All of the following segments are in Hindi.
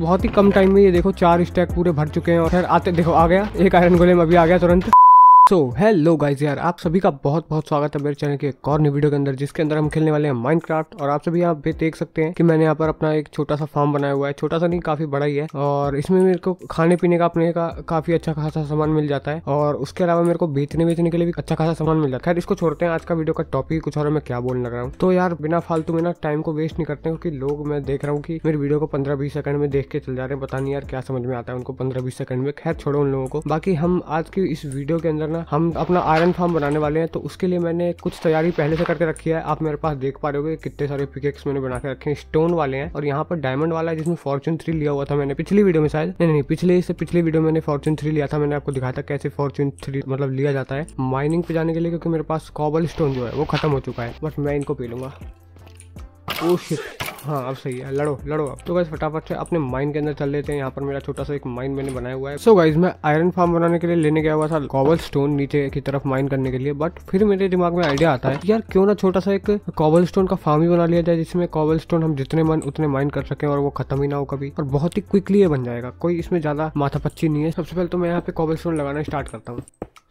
बहुत ही कम टाइम में ये देखो चार स्टैक पूरे भर चुके हैं और फिर आते देखो आ गया एक आयरन गोलेम अभी आ गया तुरंत सो हेलो गाइज यार आप सभी का बहुत बहुत स्वागत है मेरे चैनल के एक और नई वीडियो के अंदर जिसके अंदर हम खेलने वाले हैं माइनक्राफ्ट और आप सभी यहाँ पे देख सकते हैं कि मैंने यहाँ पर अपना एक छोटा सा फार्म बनाया हुआ है छोटा सा नहीं काफी बड़ा ही है और इसमें मेरे को खाने पीने का अपने का काफी अच्छा खासा सामान मिल जाता है और उसके अलावा मेरे को बेचने बेचने के लिए भी अच्छा खासा सामान मिल जाता है खैर इसको छोड़ते हैं आज का वीडियो का टॉपिक कुछ और मैं क्या बोलने लग रहा हूँ तो यार बिना फालतू में टाइम को वेस्ट नहीं करते क्योंकि लोग मैं देख रहा हूँ कि मेरे वीडियो को पंद्रह बीस सेकंड में देख के चल जा रहे हैं पता नहीं यार क्या समझ में आता है उनको पंद्रह बीस सेकंड में खैर छोड़ो उन लोगों को बाकी हम आज की इस वीडियो के अंदर करना हम अपना आयरन फार्म बनाने वाले हैं तो उसके लिए मैंने कुछ तैयारी पहले से करके रखी है आप मेरे पास देख पा रहे हो कितने सारे पिकेक्स मैंने बना के रखे हैं स्टोन वाले हैं और यहाँ पर डायमंड वाला है जिसमें फॉर्चून थ्री लिया हुआ था मैंने पिछली वीडियो में शायद नहीं नहीं पिछले इससे पिछली वीडियो मैंने फॉर्चून थ्री लिया था मैंने आपको दिखाया था कैसे फॉर्चून थ्री मतलब लिया जाता है माइनिंग पे जाने के लिए क्योंकि मेरे पास कॉबल स्टोन जो है वो खत्म हो चुका है बट मैं इनको पी लूंगा ओ oh शिट हाँ अब सही है लड़ो लड़ो अब तो गाइज फटाफट से अपने माइन के अंदर चल लेते हैं यहाँ पर मेरा छोटा सा एक माइन मैंने बनाया हुआ है सो so, गाइज मैं आयरन फार्म बनाने के लिए लेने गया हुआ था कॉबल स्टोन नीचे की तरफ माइन करने के लिए बट फिर मेरे दिमाग में आइडिया आता है यार क्यों ना छोटा सा एक कॉबल स्टोन का फार्म ही बना लिया जाए जिसमें कॉबल स्टोन हम जितने मन उतने माइन कर सकें और वो खत्म ही ना हो कभी और बहुत ही क्विकली ये बन जाएगा कोई इसमें ज्यादा माथापच्ची नहीं है सबसे पहले तो मैं यहाँ पे कॉबल स्टोन लगाना स्टार्ट करता हूँ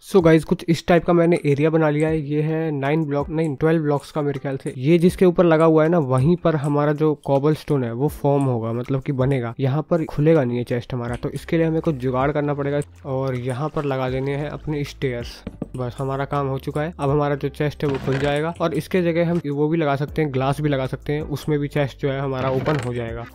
सो so गाइज कुछ इस टाइप का मैंने एरिया बना लिया है ये है नाइन ब्लॉक नहीं ट्वेल्व ब्लॉक्स का मेरे ख्याल से ये जिसके ऊपर लगा हुआ है ना वहीं पर हमारा जो कॉबल स्टोन है वो फॉर्म होगा मतलब कि बनेगा यहाँ पर खुलेगा नहीं है चेस्ट हमारा तो इसके लिए हमें कुछ जुगाड़ करना पड़ेगा और यहाँ पर लगा देने हैं अपने स्टेयर्स बस हमारा काम हो चुका है अब हमारा जो चेस्ट है वो खुल जाएगा और इसके जगह हम वो भी लगा सकते हैं ग्लास भी लगा सकते हैं उसमें भी चेस्ट जो है हमारा ओपन हो जाएगा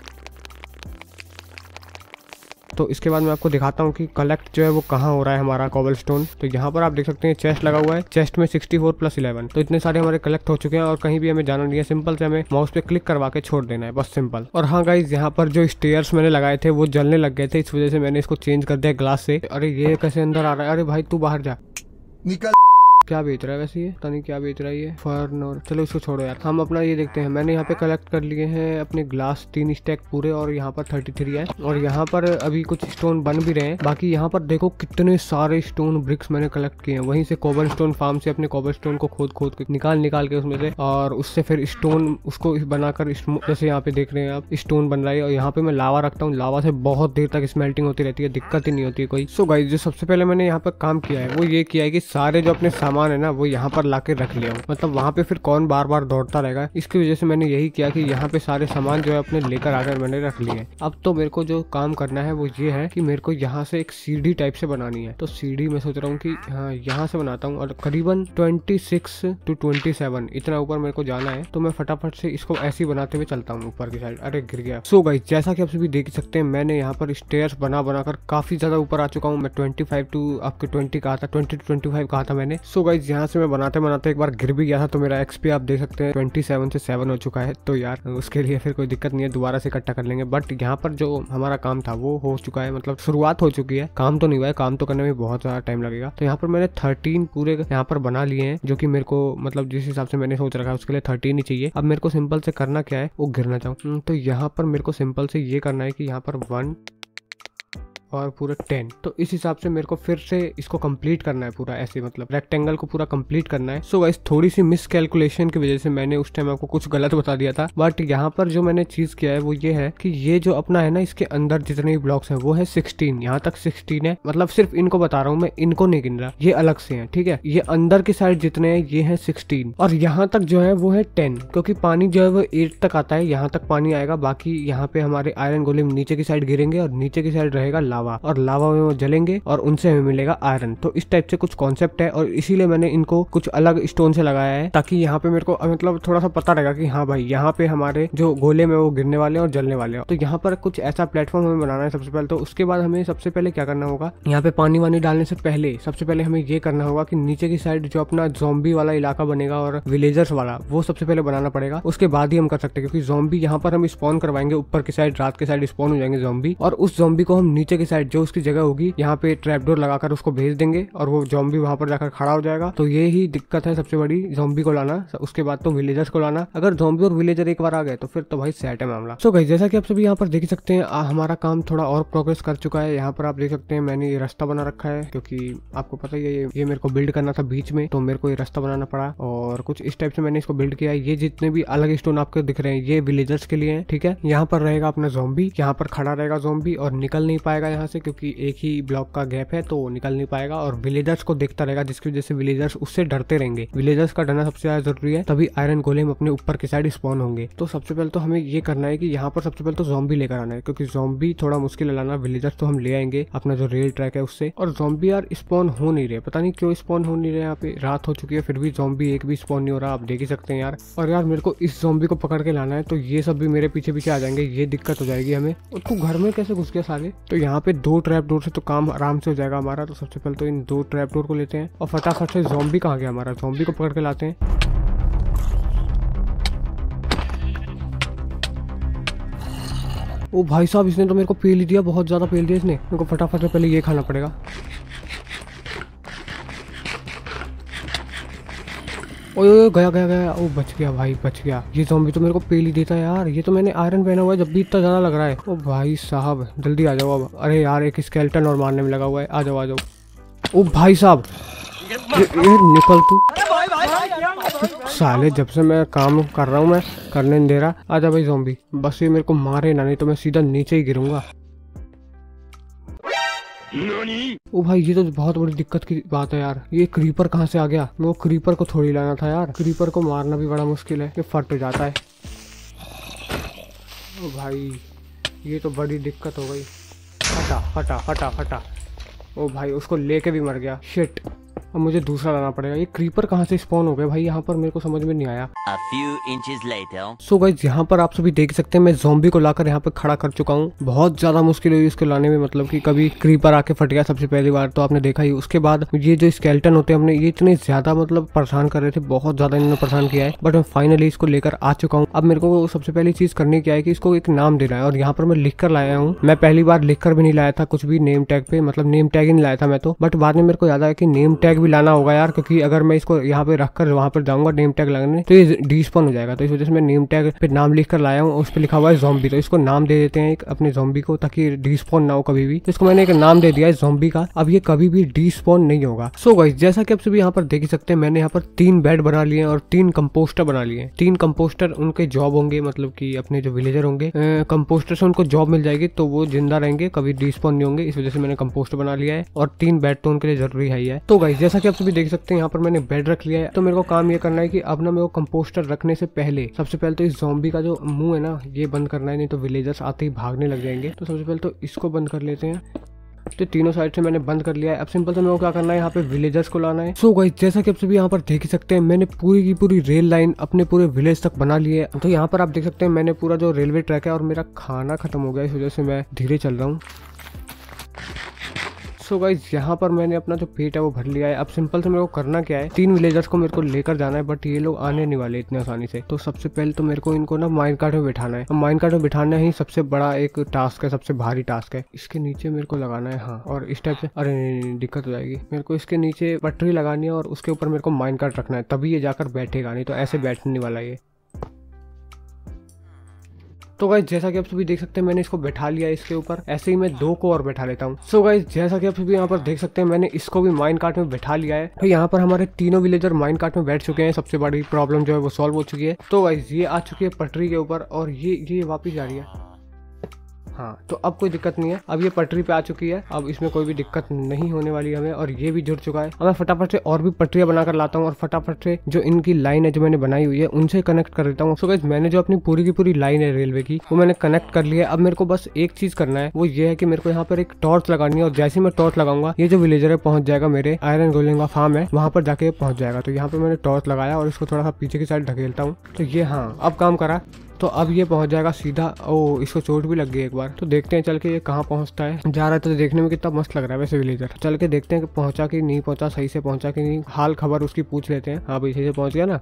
तो इसके बाद मैं आपको दिखाता हूँ कि कलेक्ट जो है वो कहाँ हो रहा है हमारा कॉबल स्टोन तो यहाँ पर आप देख सकते हैं चेस्ट लगा हुआ है चेस्ट में सिक्सटी फोर प्लस इलेवन तो इतने सारे हमारे कलेक्ट हो चुके हैं और कहीं भी हमें जाना नहीं है सिंपल से हमें माउस पे क्लिक करवा के छोड़ देना है बस सिंपल और हाँ गाइज यहाँ पर जो स्टेयर्स मैंने लगाए थे वो जलने लग गए थे इस वजह से मैंने इसको चेंज कर दिया ग्लास से अरे ये कैसे अंदर आ रहा है अरे भाई तू बाहर जा निकल क्या बेच रहा है वैसे ये पता नहीं क्या बेच रहा है ये फर्न और चलो इसको छोड़ो यार हम अपना ये देखते हैं मैंने यहाँ पे कलेक्ट कर लिए हैं अपने ग्लास तीन स्टैक पूरे और यहाँ पर थर्टी थ्री है और यहाँ पर अभी कुछ स्टोन बन भी रहे हैं बाकी यहाँ पर देखो कितने सारे स्टोन ब्रिक्स मैंने कलेक्ट किए हैं वहीं से कोबर स्टोन फार्म से अपने कोबर स्टोन को खोद खोद के निकाल निकाल के उसमें से और उससे फिर स्टोन उसको बनाकर जैसे यहाँ पे देख रहे हैं आप स्टोन बन रहा है और यहाँ पे मैं लावा रखता हूँ लावा से बहुत देर तक स्मेल्टिंग होती रहती है दिक्कत ही नहीं होती कोई सो so गाइज जो सबसे पहले मैंने यहाँ पर काम किया है वो ये किया है कि सारे जो अपने सामान सामान है ना वो यहाँ पर ला रख लिया हूँ मतलब वहाँ पे फिर कौन बार बार दौड़ता रहेगा इसकी वजह से मैंने यही किया कि यहाँ पे सारे सामान जो है अपने लेकर आकर मैंने रख लिए अब तो मेरे को जो काम करना है वो ये है कि मेरे को यहाँ से एक सीढ़ी टाइप से बनानी है तो सीढ़ी मैं सोच रहा हूँ कि हाँ यहाँ से बनाता हूँ और करीबन 26 सिक्स टू ट्वेंटी इतना ऊपर मेरे को जाना है तो मैं फटाफट से इसको ऐसे बनाते हुए चलता हूँ ऊपर की साइड अरे गिर गया सो गई जैसा कि आप सभी देख सकते हैं मैंने यहाँ पर स्टेयर बना बनाकर काफी ज्यादा ऊपर आ चुका हूँ मैं ट्वेंटी फाइव टू आपके ट्वेंटी कहा था ट्वेंटी टू ट्वेंटी फाइव कहा था मैंने सो गाइज यहाँ से मैं बनाते बनाते एक बार गिर भी गया था तो मेरा एक्सपी आप देख सकते हैं ट्वेंटी सेवन से सेवन हो चुका है तो यार उसके लिए फिर कोई दिक्कत नहीं है दोबारा से इकट्ठा कर लेंगे बट यहाँ पर जो हमारा काम था वो हो चुका है मतलब शुरुआत हो चुकी है काम तो नहीं हुआ है काम तो करने में बहुत ज़्यादा टाइम लगेगा तो यहाँ पर मैंने थर्टीन पूरे यहाँ पर बना लिए हैं जो कि मेरे को मतलब जिस हिसाब से मैंने सोच रखा है उसके लिए थर्टीन ही चाहिए अब मेरे को सिंपल से करना क्या है वो गिरना चाहूँ हम्म, तो यहाँ पर मेरे को सिंपल से ये करना है कि यहाँ पर वन और पूरा टेन तो इस हिसाब से मेरे को फिर से इसको कंप्लीट करना है पूरा ऐसे मतलब रेक्टेंगल को पूरा कंप्लीट करना है सो so गाइस थोड़ी सी मिस कैलकुलेशन की वजह से मैंने उस टाइम आपको कुछ गलत बता दिया था बट यहाँ पर जो मैंने चीज किया है वो ये है कि ये जो अपना है ना इसके अंदर जितने भी ब्लॉक्स है वो है सिक्सटीन यहाँ तक सिक्सटीन है मतलब सिर्फ इनको बता रहा हूँ मैं इनको नहीं गिन रहा ये अलग से है ठीक है ये अंदर की साइड जितने हैं ये है सिक्सटीन और यहाँ तक जो है वो है टेन क्योंकि पानी जो है वो एट तक आता है यहाँ तक पानी आएगा बाकी यहाँ पे हमारे आयरन गोलेम नीचे की साइड गिरेंगे और नीचे की साइड रहेगा लावा और लावा में वो जलेंगे और उनसे हमें मिलेगा आयरन तो इस टाइप से कुछ कॉन्सेप्ट है और इसीलिए मैंने इनको कुछ अलग स्टोन से लगाया है ताकि यहाँ पे मेरे को मतलब थोड़ा सा पता रहेगा कि हाँ भाई यहाँ पे हमारे जो गोले में वो गिरने वाले और जलने वाले तो यहाँ पर कुछ ऐसा प्लेटफॉर्म हमें बनाना है सबसे पहले तो उसके बाद हमें सबसे पहले क्या करना होगा यहाँ पे पानी वानी डालने से पहले सबसे पहले हमें ये करना होगा कि नीचे की साइड जो अपना जोम्बी वाला इलाका बनेगा और विलेजर्स वाला वो सबसे पहले बनाना पड़ेगा उसके बाद ही हम कर सकते हैं क्योंकि जोम्बी यहाँ पर हम स्पॉन करवाएंगे ऊपर की साइड रात के साइड स्पॉन हो जाएंगे जोम्बी और उस जोम्बी को हम नीचे के साइड जो उसकी जगह होगी यहाँ पे ट्रैपडोर लगाकर उसको भेज देंगे और वो जॉम्बी वहां पर जाकर खड़ा हो जाएगा तो ये ही दिक्कत है सबसे बड़ी जॉम्बी को लाना उसके बाद तो विलेजर्स को लाना अगर जॉम्बी और विलेजर एक बार आ गए तो फिर तो भाई सेट है मामला सो so गई जैसा कि आप सभी यहाँ पर देख सकते हैं हमारा काम थोड़ा और प्रोग्रेस कर चुका है यहाँ पर आप देख सकते हैं मैंने ये रास्ता बना रखा है क्योंकि आपको पता ही है ये, मेरे को बिल्ड करना था बीच में तो मेरे को ये रास्ता बनाना पड़ा और कुछ इस टाइप से मैंने इसको बिल्ड किया है ये जितने भी अलग स्टोन आपको दिख रहे हैं ये विलेजर्स के लिए है ठीक है यहाँ पर रहेगा अपना जोम्बी यहाँ पर खड़ा रहेगा जोम्बी और निकल नहीं पाएगा यहाँ से क्योंकि एक ही ब्लॉक का गैप है तो निकल नहीं पाएगा और विलेजर्स को देखता रहेगा जिसकी वजह से विलेजर्स उससे डरते रहेंगे विलेजर्स का डरना सबसे ज्यादा जरूरी है तभी आयरन गोलेम अपने ऊपर की साइड स्पॉन होंगे तो सबसे पहले तो हमें ये करना है कि यहाँ पर सबसे पहले तो जॉम्बी लेकर आना है क्योंकि जॉम्बी थोड़ा मुश्किल लाना विलेजर्स तो हम ले आएंगे अपना जो रेल ट्रैक है उससे और जॉम्बी यार स्पॉन हो नहीं रहे पता नहीं क्यों स्पॉन हो नहीं रहे यहाँ पे रात हो चुकी है फिर भी जॉम्बी एक भी स्पॉन नहीं हो रहा आप देख ही सकते हैं यार और यार मेरे को इस जॉम्बी को पकड़ के लाना है तो ये सब भी मेरे पीछे पीछे आ जाएंगे ये दिक्कत हो जाएगी हमें और तू घर में कैसे घुस गया सारे तो यहाँ पे पे दो ट्रैप डोर से तो काम आराम से हो जाएगा हमारा तो सबसे पहले तो इन दो ट्रैप डोर को लेते हैं और फटाफट से जोम्बी कहाँ गया हमारा जोम्बी को पकड़ के लाते हैं ओ भाई साहब इसने तो मेरे को पेल दिया बहुत ज़्यादा पेल दिया इसने मेरे को फटाफट से पहले ये खाना पड़ेगा ओए गया गया गया ओ बच गया भाई बच गया ये जॉम्बी तो मेरे को पेल ही देता है यार ये तो मैंने आयरन पहना हुआ है जब भी इतना ज़्यादा लग रहा है ओ भाई साहब जल्दी आ जाओ अब अरे यार एक स्केल्टन और मारने में लगा हुआ है आ जाओ आ जाओ ओ भाई साहब निकल तू साले जब से मैं काम कर रहा हूँ मैं करने नहीं दे रहा आजा भाई जोम्बी बस ये मेरे को मारे ना नहीं तो मैं सीधा नीचे ही गिरूंगा ओ भाई ये तो बहुत बड़ी दिक्कत की बात है यार ये क्रीपर कहाँ से आ गया वो क्रीपर को थोड़ी लाना था यार क्रीपर को मारना भी बड़ा मुश्किल है ये फट तो जाता है ओ भाई ये तो बड़ी दिक्कत हो गई फटा फटा फटा फटा ओ भाई उसको लेके भी मर गया शिट अब मुझे दूसरा लाना पड़ेगा ये क्रीपर कहाँ से स्पॉन हो गया भाई यहाँ पर मेरे को समझ में नहीं आया सो so यहाँ पर आप सभी देख सकते हैं मैं जोम्बी को लाकर यहाँ पर खड़ा कर चुका हूँ बहुत ज्यादा मुश्किल हुई इसको लाने में मतलब की कभी क्रीपर आके फट गया सबसे पहली बार तो आपने देखा ही उसके बाद ये जो स्केल्टन होते हैं हमने ये इतने ज्यादा मतलब परेशान कर रहे थे बहुत ज्यादा इन्होंने परेशान किया है बट मैं फाइनली इसको लेकर आ चुका हूँ अब मेरे को सबसे पहली चीज करने की है की इसको एक नाम देना है और यहाँ पर मैं लिख कर लाया हूँ मैं पहली बार लिख कर भी नहीं लाया था कुछ भी नेम टैग पे मतलब नेम टैग ही नहीं लाया था मैं तो बट बाद में मेरे को याद आया कि नेम टैग टैग भी लाना होगा यार क्योंकि अगर मैं इसको यहाँ पे रखकर कर वहाँ पर जाऊंगा नेम टैग लगाने तो ये डिस्पॉन हो जाएगा तो इस वजह से मैं नेम टैग पे नाम लिख कर लाया हूँ उस पर लिखा हुआ है जॉम्बी तो इसको नाम दे देते हैं अपने जॉम्बी को ताकि डिस्पॉन ना हो कभी भी तो इसको मैंने एक नाम दे दिया है जॉम्बी का अब ये कभी भी डिस्पॉन नहीं होगा सो so गाइस जैसा कि आप सभी यहाँ पर देख सकते हैं मैंने यहाँ पर तीन बेड बना लिए और तीन कंपोस्टर बना लिए तीन कंपोस्टर उनके जॉब होंगे मतलब की अपने जो विलेजर होंगे कंपोस्टर से उनको जॉब मिल जाएगी तो वो जिंदा रहेंगे कभी डिस्पॉन नहीं होंगे इस वजह से मैंने कंपोस्टर बना लिया है और तीन बेड तो उनके लिए जरूरी है है तो गाइस जैसा कि आप सभी देख सकते हैं यहाँ पर मैंने बेड रख लिया है तो मेरे को काम ये करना है कि अब ना मेरे को कंपोस्टर रखने से पहले सबसे पहले तो इस जोबी का जो मुंह है ना ये बंद करना है नहीं तो विलेजर्स आते ही भागने लग जाएंगे तो सबसे पहले तो इसको बंद कर लेते हैं तो तीनों साइड से मैंने बंद कर लिया है अब सिंपल से तो मेरे को क्या करना है यहाँ पे विलेजर्स को लाना है सो so गई जैसा कि आप सभी यहाँ पर देख सकते हैं मैंने पूरी की पूरी रेल लाइन अपने पूरे विलेज तक बना लिया है तो यहाँ पर आप देख सकते हैं मैंने पूरा जो रेलवे ट्रैक है और मेरा खाना खत्म हो गया इस वजह से मैं धीरे चल रहा हूँ सो गाइज यहाँ पर मैंने अपना जो पेट है वो भर लिया है अब सिंपल से मेरे को करना क्या है तीन विलेजर्स को मेरे को लेकर जाना है बट ये लोग आने नहीं वाले इतने आसानी से तो सबसे पहले तो मेरे को इनको ना माइंड कार्ड में बिठाना है माइंड कार्ड में बिठाना ही सबसे बड़ा एक टास्क है सबसे भारी टास्क है इसके नीचे मेरे को लगाना है हाँ और इस टाइप से अरे दिक्कत हो जाएगी मेरे को इसके नीचे पटरी लगानी है और उसके ऊपर मेरे को माइंड कार्ड रखना है तभी ये जाकर बैठेगा नहीं तो ऐसे बैठने वाला ये तो गाइज जैसा कि आप सभी देख सकते हैं मैंने इसको बैठा लिया इसके ऊपर ऐसे ही मैं दो को और बैठा लेता हूँ सो गाइज जैसा कि आप सभी यहाँ पर देख सकते हैं मैंने इसको भी माइन कार्ट में बैठा लिया है तो यहाँ पर हमारे तीनों विलेजर माइन कार्ट में बैठ चुके हैं सबसे बड़ी प्रॉब्लम जो है वो सॉल्व हो चुकी है तो गाइज ये आ चुकी है पटरी के ऊपर और ये ये वापिस जा रही है हाँ तो अब कोई दिक्कत नहीं है अब ये पटरी पे आ चुकी है अब इसमें कोई भी दिक्कत नहीं होने वाली हमें और ये भी जुड़ चुका है अब मैं फटाफट से और भी पटरिया बनाकर लाता हूँ और फटाफट से जो इनकी लाइन है जो मैंने बनाई हुई है उनसे कनेक्ट कर देता हूँ मैंने जो अपनी पूरी की पूरी लाइन है रेलवे की वो मैंने कनेक्ट कर लिया अब मेरे को बस एक चीज करना है वो ये है की मेरे को यहाँ पर एक टॉर्च लगानी है और जैसे मैं टॉर्च लगाऊंगा ये जो विलेजर है पहुंच जाएगा मेरे आयरन गोलिंग का फार्म है वहां पर जाके पहुंच जाएगा तो यहाँ पर मैंने टॉर्च लगाया और इसको थोड़ा सा पीछे की साइड ढकेलता हूँ तो ये हाँ अब काम करा तो अब ये पहुंच जाएगा सीधा ओ इसको चोट भी लग गई एक बार तो देखते हैं चल के ये कहाँ पहुंचता है जा रहा है तो देखने में कितना मस्त लग रहा है वैसे विलेजर चल के देखते हैं कि पहुंचा कि नहीं पहुंचा सही से पहुंचा कि नहीं हाल खबर उसकी पूछ लेते हैं हाँ भाई सही से पहुंच गया ना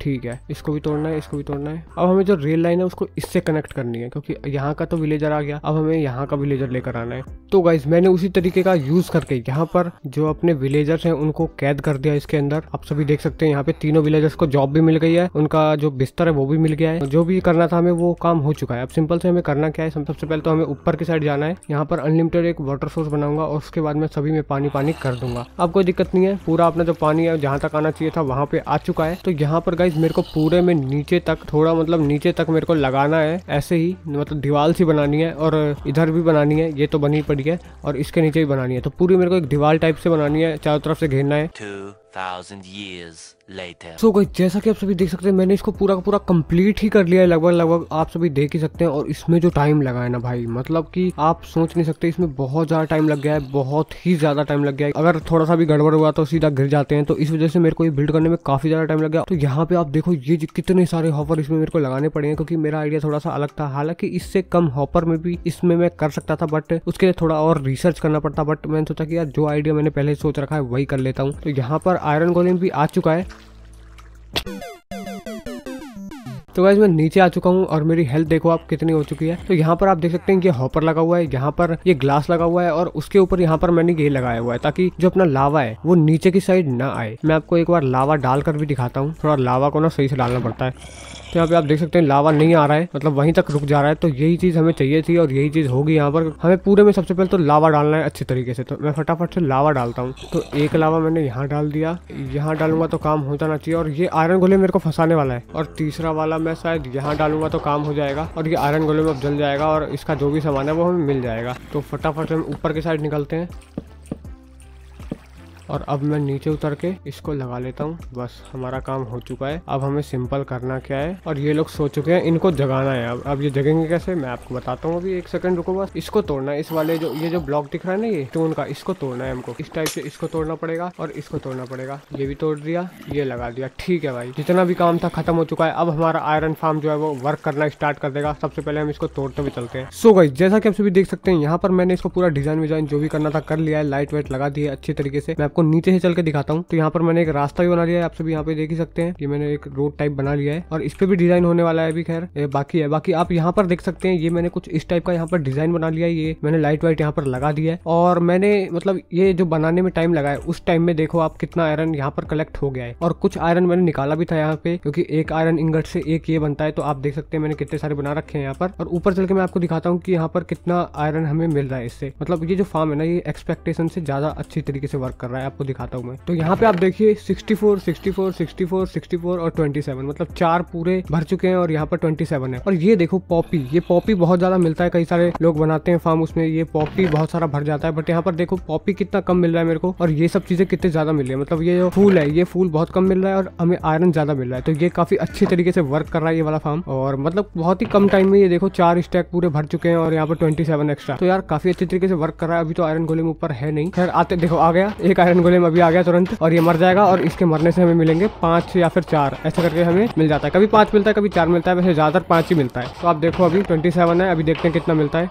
ठीक है इसको भी तोड़ना है इसको भी तोड़ना है अब हमें जो रेल लाइन है उसको इससे कनेक्ट करनी है क्योंकि यहाँ का तो विलेजर आ गया अब हमें यहाँ का विलेजर लेकर आना है तो गाइज मैंने उसी तरीके का यूज करके यहाँ पर जो अपने विलेजर्स हैं उनको कैद कर दिया इसके अंदर आप सभी देख सकते हैं यहाँ पे तीनों विलेजर्स को जॉब भी मिल गई है उनका जो बिस्तर है वो भी मिल गया है जो भी करना था हमें वो काम हो चुका है अब सिंपल से हमें करना क्या है सबसे पहले तो हमें ऊपर की साइड जाना है यहाँ पर अनलिमिटेड एक वाटर सोर्स बनाऊंगा और उसके बाद में सभी में पानी पानी कर दूंगा अब कोई दिक्कत नहीं है पूरा अपना जो पानी है जहाँ तक आना चाहिए था वहाँ पे आ चुका है तो यहाँ पर गाइज मेरे को पूरे में नीचे तक थोड़ा मतलब नीचे तक मेरे को लगाना है ऐसे ही मतलब दीवाल सी बनानी है और इधर भी बनानी है ये तो बनी पड़ी ठीक है और इसके नीचे भी बनानी है तो पूरी मेरे को एक दीवार टाइप से बनानी है चारों तरफ से घेरना है thousand years later. So guys, जैसा कि आप सभी देख सकते हैं मैंने इसको पूरा का पूरा कंप्लीट ही कर लिया है लगभग लगभग आप सभी देख ही सकते हैं और इसमें जो टाइम लगा है ना भाई मतलब कि आप सोच नहीं सकते इसमें बहुत ज़्यादा टाइम लग गया है बहुत ही ज़्यादा टाइम लग गया है अगर थोड़ा सा भी गड़बड़ हुआ तो सीधा गिर जाते हैं तो इस वजह से मेरे को ये बिल्ड करने में काफ़ी ज़्यादा टाइम लग गया तो यहाँ पे आप देखो ये कितने सारे हॉपर इसमें मेरे को लगाने पड़े हैं क्योंकि मेरा आइडिया थोड़ा सा अलग था हालांकि इससे कम हॉपर में भी इसमें मैं कर सकता था बट उसके लिए थोड़ा और रिसर्च करना पड़ता बट मैंने सोचा कि यार जो आइडिया मैंने पहले सोच रखा है वही कर लेता हूँ तो यहाँ पर आयरन गोलेम भी आ चुका है तो गाइज मैं नीचे आ चुका हूँ और मेरी हेल्थ देखो आप कितनी हो चुकी है तो यहाँ पर आप देख सकते हैं ये हॉपर लगा हुआ है यहाँ पर ये ग्लास लगा हुआ है और उसके ऊपर यहाँ पर मैंने ये लगाया हुआ है ताकि जो अपना लावा है वो नीचे की साइड ना आए मैं आपको एक बार लावा डालकर भी दिखाता हूँ थोड़ा लावा को ना सही से डालना पड़ता है तो यहाँ पे आप देख सकते हैं लावा नहीं आ रहा है मतलब वहीं तक रुक जा रहा है तो यही चीज़ हमें चाहिए थी और यही चीज़ होगी यहाँ पर हमें पूरे में सबसे पहले तो लावा डालना है अच्छे तरीके से तो मैं फटाफट से लावा डालता हूँ तो एक लावा मैंने यहाँ डाल दिया यहाँ डालूंगा तो काम हो जाना चाहिए और ये आयरन गोले मेरे को फंसाने वाला है और तीसरा वाला मैं शायद यहाँ डालूंगा तो काम हो जाएगा और ये आयरन गोले में अब जल जाएगा और इसका जो भी सामान है वो हमें मिल जाएगा तो फटाफट हम ऊपर के साइड निकलते हैं और अब मैं नीचे उतर के इसको लगा लेता हूँ बस हमारा काम हो चुका है अब हमें सिंपल करना क्या है और ये लोग सो चुके हैं इनको जगाना है अब अब ये जगेंगे कैसे मैं आपको बताता हूँ अभी एक सेकंड रुको बस इसको तोड़ना है इस वाले जो ये जो ब्लॉक दिख रहा है ना ये स्टोन तो का इसको तोड़ना है हमको इस टाइप से इसको तोड़ना पड़ेगा और इसको तोड़ना पड़ेगा ये भी तोड़ दिया ये लगा दिया ठीक है भाई जितना भी काम था खत्म हो चुका है अब हमारा आयरन फार्म जो है वो वर्क करना स्टार्ट कर देगा सबसे पहले हम इसको तोड़ते हुए चलते हैं सो गई जैसा की आप सभी देख सकते हैं यहाँ पर मैंने इसको पूरा डिजाइन विजाइन जो भी करना था कर लिया है लाइट वाइट लगा दी है अच्छी तरीके से मैं आपको आपको नीचे से चल के दिखाता हूँ तो यहाँ पर मैंने एक रास्ता भी बना लिया है आप सभी यहाँ पे देख ही सकते हैं कि मैंने एक रोड टाइप बना लिया है और इस पर भी डिजाइन होने वाला है अभी खैर बाकी है बाकी आप यहाँ पर देख सकते हैं ये मैंने कुछ इस टाइप का यहाँ पर डिजाइन बना लिया है ये मैंने लाइट वाइट यहाँ पर लगा दिया है और मैंने मतलब ये जो बनाने में टाइम लगा है उस टाइम में देखो आप कितना आयरन यहाँ पर कलेक्ट हो गया है और कुछ आयरन मैंने निकाला भी था यहाँ पे क्योंकि एक आयरन इंगट से एक ये बनता है तो आप देख सकते हैं मैंने कितने सारे बना रखे हैं यहाँ पर और ऊपर चल के मैं आपको दिखाता हूँ कि यहाँ पर कितना आयरन हमें मिल रहा है इससे मतलब ये जो फार्म है ना ये एक्सपेक्टेशन से ज्यादा अच्छी तरीके से वर्क कर रहा है आपको दिखाता हूँ मैं तो यहाँ पे आप देखिए 64, 64, 64, 64 और 27 मतलब चार पूरे भर चुके हैं और यहाँ पर 27 है और ये देखो पॉपी ये पॉपी बहुत ज़्यादा मिलता है कई सारे लोग बनाते हैं फार्म उसमें ये पॉपी बहुत सारा भर जाता है बट यहाँ पर देखो पॉपी कितना कम मिल रहा है मेरे को और ये सब चीज़ें कितने ज़्यादा मिल रही है मतलब ये जो फूल है ये फूल बहुत कम मिल रहा है और हमें आयरन ज़्यादा मिल रहा है तो ये काफ़ी अच्छे तरीके से वर्क कर रहा है ये वाला फार्म और मतलब बहुत ही कम टाइम में ये देखो चार स्टैक पूरे भर चुके हैं और यहाँ पर ट्वेंटी एक्स्ट्रा तो यार काफ़ी अच्छे तरीके से वर्क कर रहा है अभी तो आयरन गोले में ऊपर है नहीं खैर आते देखो आ गया एक आयरन आयरन गोलेम अभी आ गया तुरंत और ये मर जाएगा और इसके मरने से हमें मिलेंगे पांच या फिर चार ऐसा करके हमें मिल जाता है कभी पांच मिलता है कभी चार मिलता है वैसे ज़्यादातर पांच ही मिलता है तो आप देखो अभी ट्वेंटी है अभी देखते हैं कितना मिलता है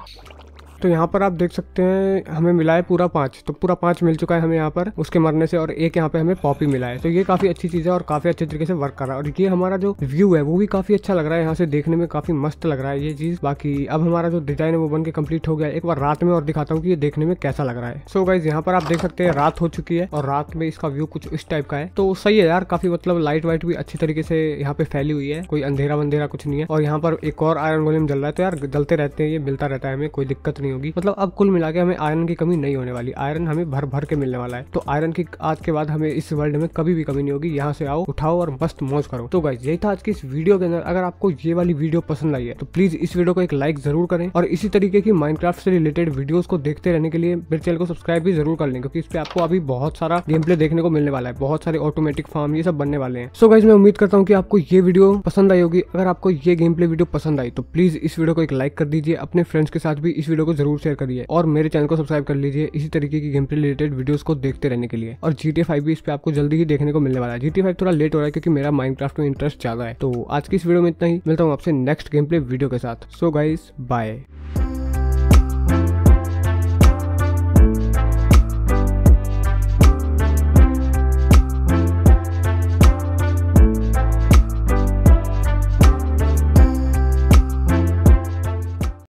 तो यहाँ पर आप देख सकते हैं हमें मिला है पूरा पांच तो पूरा पांच मिल चुका है हमें यहाँ पर उसके मरने से और एक यहाँ पे हमें पॉपी मिला है तो ये काफ़ी अच्छी चीज़ है और काफ़ी अच्छे तरीके से वर्क कर रहा है और ये हमारा जो व्यू है वो भी काफ़ी अच्छा लग रहा है यहाँ से देखने में काफ़ी मस्त लग रहा है ये चीज़ बाकी अब हमारा जो डिज़ाइन है वो बन के कम्प्लीट हो गया एक बार रात में और दिखाता हूँ की ये देखने में कैसा लग रहा है सो गाइज यहाँ पर आप देख सकते हैं रात हो चुकी है और रात में इसका व्यू कुछ इस टाइप का है तो सही है यार काफ़ी मतलब लाइट वाइट भी अच्छी तरीके से यहाँ पे फैली हुई है कोई अंधेरा वंधेरा कुछ नहीं है और यहाँ पर एक और आयरन गोलियम जल रहा है तो यार जलते रहते हैं ये मिलता रहता है हमें कोई दिक्कत नहीं नहीं होगी मतलब अब कुल मिला के हमें आयरन की कमी नहीं होने वाली आयरन हमें भर भर के मिलने वाला है तो आयरन की आज के बाद हमें इस वर्ल्ड में कभी भी कमी नहीं होगी यहाँ से आओ उठाओ और मस्त मौज करो तो गाइज यही था आज की इस वीडियो के अंदर अगर आपको ये वाली वीडियो पसंद आई है तो प्लीज इस वीडियो को एक लाइक जरूर करें और इसी तरीके की माइनक्राफ्ट से रिलेटेड वीडियोस को देखते रहने के लिए मेरे चैनल को सब्सक्राइब भी जरूर कर लें क्योंकि इस पे आपको अभी बहुत सारा गेम प्ले देखने को मिलने वाला है बहुत सारे ऑटोमेटिक फार्म ये सब बनने वाले हैं सो गाइज मैं उम्मीद करता हूँ कि आपको ये वीडियो पसंद आई होगी अगर आपको ये गेम प्ले वीडियो पसंद आई तो प्लीज इस वीडियो को एक लाइक कर दीजिए अपने फ्रेंड्स के साथ भी इस वीडियो को जरूर शेयर करिए और मेरे चैनल को सब्सक्राइब कर लीजिए इसी तरीके की गेम प्ले रिलेटेड वीडियो को देखते रहने के लिए और जी टी फाइव भी इस पर आपको जल्दी ही देखने को मिलने वाला है जी फाइव थोड़ा लेट हो रहा है क्योंकि मेरा माइंड में इंटरेस्ट ज्यादा है तो आज की इस वीडियो में इतना ही मिलता हूँ आपसे नेक्स्ट गेम प्ले वीडियो के साथ सो गाइज बाय